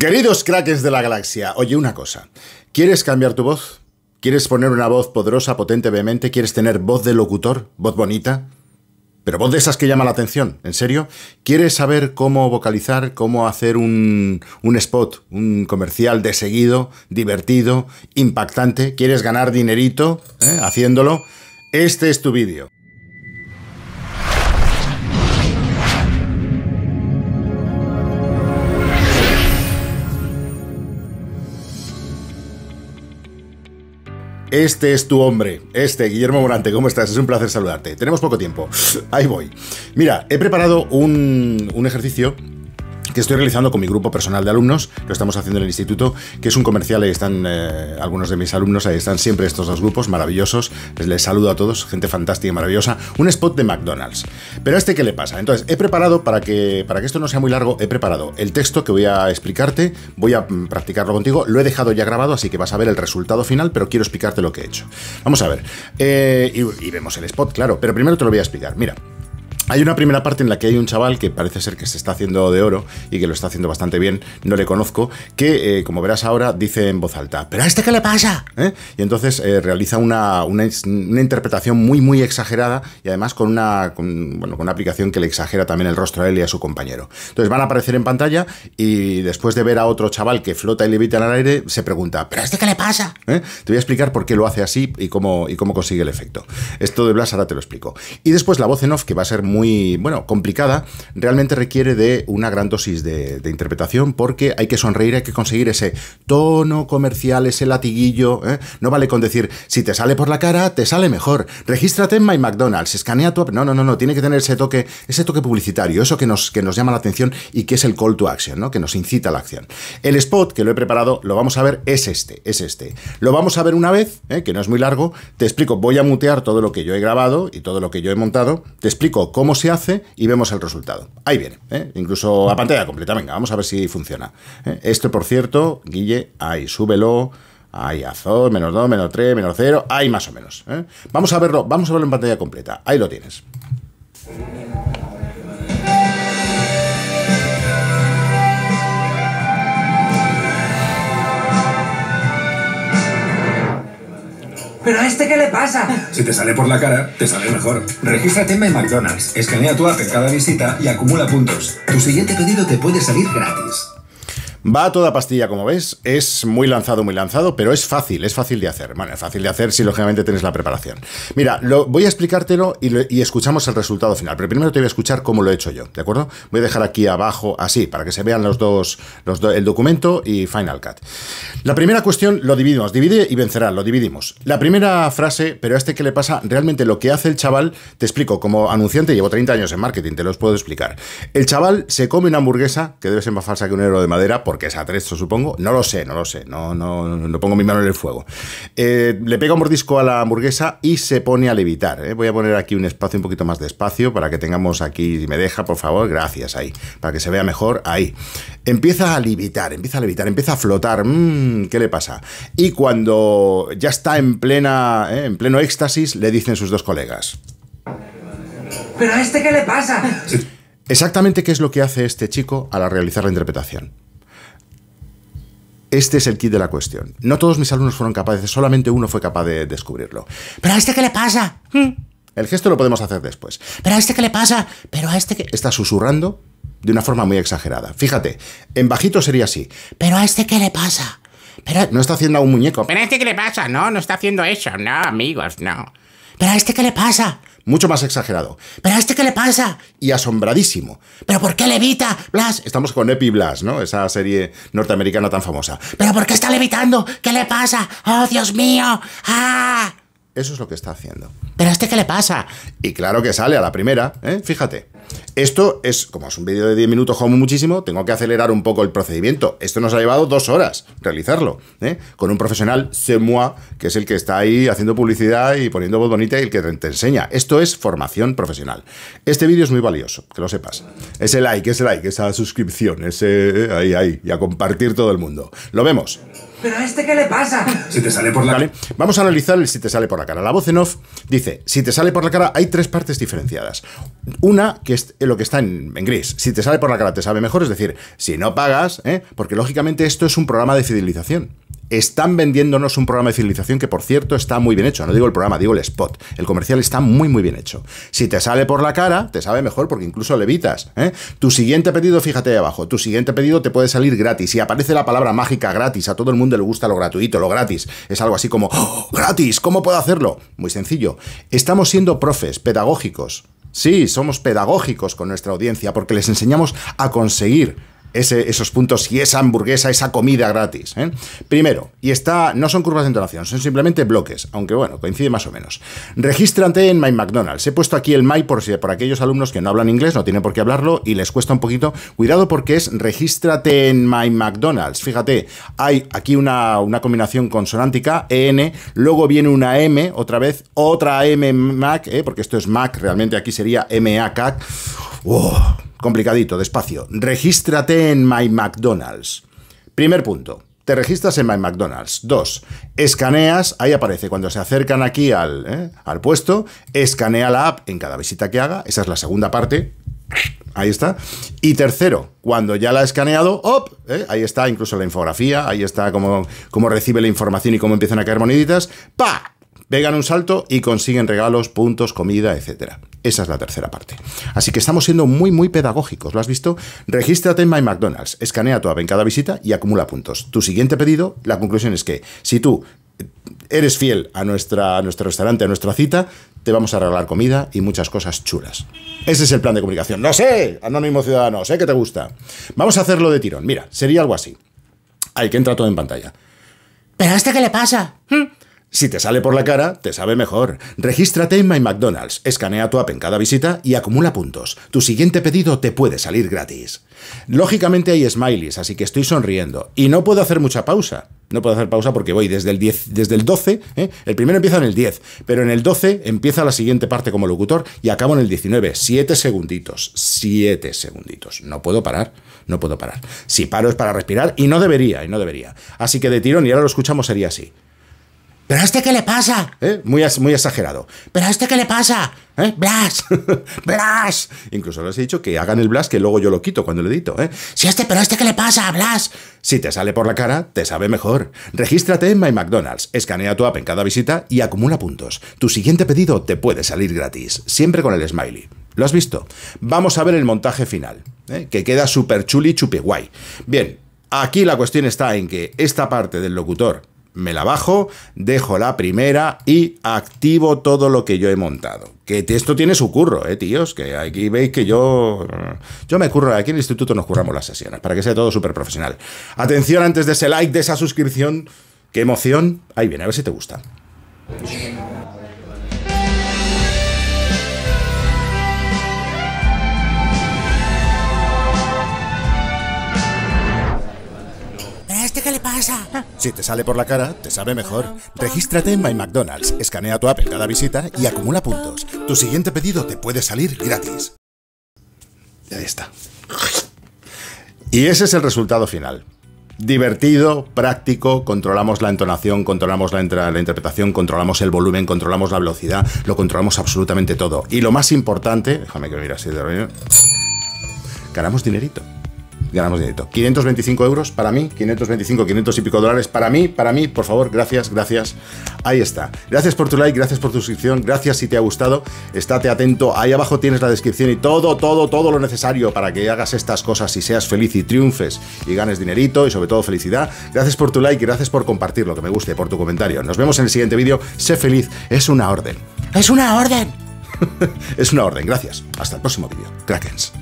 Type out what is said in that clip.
Queridos crackers de la galaxia, oye una cosa. ¿Quieres cambiar tu voz? ¿Quieres poner una voz poderosa, potente, vehemente? ¿Quieres tener voz de locutor? ¿Voz bonita? Pero voz de esas que llama la atención, ¿en serio? ¿Quieres saber cómo vocalizar, cómo hacer un, spot, un comercial de seguido, divertido, impactante? ¿Quieres ganar dinerito eh, haciéndolo? Este es tu vídeo. Este es tu hombre, este, Guillermo Morante, ¿cómo estás? Es un placer saludarte. Tenemos poco tiempo. Ahí voy. Mira, he preparado un, un ejercicio que estoy realizando con mi grupo personal de alumnos, lo estamos haciendo en el instituto, que es un comercial, ahí están eh, algunos de mis alumnos, ahí están siempre estos dos grupos maravillosos, les, saludo a todos, gente fantástica y maravillosa, un spot de McDonald's. Pero este, ¿qué le pasa? Entonces, he preparado, para que, para que esto no sea muy largo, he preparado el texto que voy a explicarte, voy a mm, practicarlo contigo, lo he dejado ya grabado, así que vas a ver el resultado final, pero quiero explicarte lo que he hecho. Vamos a ver, eh, y vemos el spot, claro, pero primero te lo voy a explicar, mira. Hay una primera parte en la que hay un chaval que parece ser que se está haciendo de oro y que lo está haciendo bastante bien, no le conozco, que eh, como verás ahora dice en voz alta, ¿pero a este qué le pasa? ¿eh? Y entonces eh, realiza una, interpretación muy, muy exagerada y además con una, con, bueno, con una aplicación que le exagera también el rostro a él y a su compañero. Entonces van a aparecer en pantalla y después de ver a otro chaval que flota y levita en el aire, se pregunta, ¿pero a este qué le pasa? Te voy a explicar por qué lo hace así y cómo, y cómo consigue el efecto. Esto de Blas ahora te lo explico. Y después la voz en off, que va a ser muy bueno, complicada, realmente requiere de una gran dosis de, interpretación porque hay que sonreír, hay que conseguir ese tono comercial, ese latiguillo. ¿eh? No vale con decir, si te sale por la cara, te sale mejor. Regístrate en My McDonald's, escanea tu... No, no, no, no, tiene que tener ese toque, ese toque publicitario, eso que nos, que nos llama la atención y que es el call to action, ¿no? que nos incita a la acción. El spot que lo he preparado, lo vamos a ver, es este, es este. Lo vamos a ver una vez, ¿eh? que no es muy largo, te explico, voy a mutear todo lo que yo he grabado y todo lo que yo he montado, te explico cómo cómo se hace y vemos el resultado. Ahí viene, ¿eh? incluso a pantalla completa. Venga, vamos a ver si funciona. ¿eh? Este Esto, por cierto, Guille, ahí, súbelo. Ahí, azor, menos dos menos tres menos cero Ahí más o menos. ¿eh? Vamos a verlo, vamos a verlo en pantalla completa. Ahí lo tienes. ¿Pero a este qué le pasa? Si te sale por la cara, te sale mejor. Regístrate en McDonald's, escanea tu app en cada visita y acumula puntos. Tu siguiente pedido te puede salir gratis. Va a toda pastilla, como ves. Es muy lanzado, muy lanzado, pero es fácil, es fácil de hacer. Bueno, es fácil de hacer si lógicamente tienes la preparación. Mira, lo, voy a explicártelo y, y, escuchamos el resultado final. Pero primero te voy a escuchar cómo lo he hecho yo, ¿de acuerdo? Voy a dejar aquí abajo, así, para que se vean los dos, los el documento y Final Cut. La primera cuestión lo dividimos, divide y vencerá, lo dividimos. La primera frase, pero a este que le pasa, realmente lo que hace el chaval, te explico, como anunciante llevo 30 años en marketing, te los puedo explicar. El chaval se come una hamburguesa, que debe ser más falsa que un euro de madera, porque es atrezo, supongo. No lo sé, no lo sé. No, no, no pongo mi mano en el fuego. Eh, le pega un mordisco a la hamburguesa y se pone a levitar. Eh. Voy a poner aquí un espacio, un poquito más de espacio, para que tengamos aquí. Si me deja, por favor, gracias ahí. Para que se vea mejor ahí. Empieza a levitar, empieza a levitar, empieza a flotar. Mm, ¿Qué le pasa? Y cuando ya está en plena, eh, en pleno éxtasis, le dicen sus dos colegas. ¿Pero a este qué le pasa? Exactamente qué es lo que hace este chico al realizar la interpretación. Este es el kit de la cuestión. No todos mis alumnos fueron capaces, solamente uno fue capaz de descubrirlo. ¿Pero a este qué le pasa? El gesto lo podemos hacer después. ¿Pero a este qué le pasa? ¿Pero a este qué? Está susurrando de una forma muy exagerada. Fíjate, en bajito sería así. ¿Pero a este qué le pasa? Pero no está haciendo a un muñeco. ¿Pero a este qué le pasa? No, no está haciendo eso. No, amigos, no. ¿Pero a este qué le pasa? Mucho más exagerado. ¿Pero a este qué le pasa? Y asombradísimo. ¿Pero por qué levita? Blas. Estamos con Epi Blas, ¿no? Esa serie norteamericana tan famosa. ¿Pero por qué está levitando? ¿Qué le pasa? ¡Oh, Dios mío! ¡Ah! Eso es lo que está haciendo. ¿Pero a este qué le pasa? Y claro que sale a la primera, ¿eh? Fíjate. Esto es, como es un vídeo de 10 minutos como muchísimo, tengo que acelerar un poco el procedimiento. Esto nos ha llevado dos horas realizarlo, ¿eh? con un profesional, c'est que es el que está ahí haciendo publicidad y poniendo voz bonita y el que te enseña. Esto es formación profesional. Este vídeo es muy valioso, que lo sepas. Ese like, ese like, esa suscripción, ese eh, ahí, ahí, y a compartir todo el mundo. Lo vemos. ¿Pero a este qué le pasa? Si te sale por la cara. Vamos a analizar si te sale por la cara. La voz en off dice: si te sale por la cara, hay tres partes diferenciadas. Una, que es lo que está en, gris. Si te sale por la cara, te sabe mejor. Es decir, si no pagas, ¿eh? porque lógicamente esto es un programa de fidelización están vendiéndonos un programa de civilización que, por cierto, está muy bien hecho. No digo el programa, digo el spot. El comercial está muy, muy bien hecho. Si te sale por la cara, te sabe mejor porque incluso le evitas. ¿eh? Tu siguiente pedido, fíjate ahí abajo, tu siguiente pedido te puede salir gratis. Y aparece la palabra mágica gratis. A todo el mundo le gusta lo gratuito, lo gratis. Es algo así como, ¡Oh, gratis, ¿cómo puedo hacerlo? Muy sencillo. Estamos siendo profes, pedagógicos. Sí, somos pedagógicos con nuestra audiencia porque les enseñamos a conseguir esos puntos y esa hamburguesa, esa comida gratis. ¿eh? Primero, y está, no son curvas de entonación, son simplemente bloques, aunque bueno, coincide más o menos. Regístrate en My McDonald's. He puesto aquí el My por, si por aquellos alumnos que no hablan inglés, no tienen por qué hablarlo y les cuesta un poquito. Cuidado porque es regístrate en My McDonald's. Fíjate, hay aquí una, una combinación consonántica, EN, luego viene una M, otra vez, otra M Mac, ¿eh? porque esto es Mac, realmente aquí sería a Oh complicadito, despacio. Regístrate en My McDonald's. Primer punto. Te registras en My McDonald's. Dos, escaneas, ahí aparece, cuando se acercan aquí ¿eh? al, puesto, escanea la app en cada visita que haga, esa es la segunda parte, Ahí está. Y tercero, cuando ya la ha escaneado, ¡op! ¿Eh? Ahí está incluso la infografía, ahí está cómo, cómo recibe la información y cómo empiezan a caer moneditas. ¡Pa! Vegan un salto y consiguen regalos, puntos, comida, etc. Esa es la tercera parte. Así que estamos siendo muy, muy pedagógicos. ¿Lo has visto? Regístrate en My McDonald's, escanea tu app en cada visita y acumula puntos. Tu siguiente pedido, la conclusión es que si tú eres fiel a, nuestra, a nuestro restaurante, a nuestra cita, te vamos a regalar comida y muchas cosas chulas. Ese es el plan de comunicación. No sé, anónimo ciudadano, sé que te gusta. Vamos a hacerlo de tirón. Mira, sería algo así. Hay que entra todo en pantalla. ¿Pero a este qué le pasa? ¿Mm? Si te sale por la cara, te sabe mejor. Regístrate en My McDonald's, escanea tu app en cada visita y acumula puntos. Tu siguiente pedido te puede salir gratis. Lógicamente hay smileys, así que estoy sonriendo. Y no puedo hacer mucha pausa. No puedo hacer pausa porque voy desde el 10, desde el 12, ¿eh? el primero empieza en el 10, pero en el 12 empieza la siguiente parte como locutor y acabo en el 19. 7 segunditos, 7 segunditos. No puedo parar, no puedo parar. Si paro es para respirar y no debería, y no debería. Así que de tirón, y ahora lo escuchamos, sería así. ¿Pero este qué le pasa? ¿eh? Muy, exagerado. ¿Pero este qué le pasa? ¿Eh? ¡Blas! ¡Blas! Incluso les he dicho que hagan el Blas que luego yo lo quito cuando lo edito. ¿eh? Si este, pero este qué le pasa, Blas. Si te sale por la cara, te sabe mejor. Regístrate en My McDonald's, escanea tu app en cada visita y acumula puntos. Tu siguiente pedido te puede salir gratis, siempre con el smiley. ¿Lo has visto? Vamos a ver el montaje final, ¿eh? que queda súper chuli chupi guay. Bien, aquí la cuestión está en que esta parte del locutor me la bajo, dejo la primera y activo todo lo que yo he montado. Que esto tiene su curro, eh, tíos, que aquí veis que yo... Mm, yo me curro, aquí en el instituto nos curramos las sesiones, para que sea todo súper profesional. Atención antes de ese like, de esa suscripción, qué emoción. Ahí viene, a ver si te gusta. Si te sale por la cara, te sabe mejor. Regístrate en My McDonald's, escanea tu app en cada visita y acumula puntos. Tu siguiente pedido te puede salir gratis. y Ahí está. Y ese es el resultado final. Divertido, práctico, controlamos la entonación, controlamos la, la, interpretación, controlamos el volumen, controlamos la velocidad, lo controlamos absolutamente todo. Y lo más importante, déjame que mira así de ganamos dinerito ganamos dinero. 525 euros para mí, 525, 500 y pico dólares para mí, para mí, por favor, gracias, gracias. Ahí está. Gracias por tu like, gracias por tu suscripción, gracias si te ha gustado. Estate atento, ahí abajo tienes la descripción y todo, todo, todo lo necesario para que hagas estas cosas y seas feliz y triunfes y ganes dinerito y sobre todo felicidad. Gracias por tu like, gracias por compartir lo que me guste, por tu comentario. Nos vemos en el siguiente vídeo. Sé feliz, es una orden. ¡Es una orden! es una orden, gracias. Hasta el próximo vídeo. Krakens.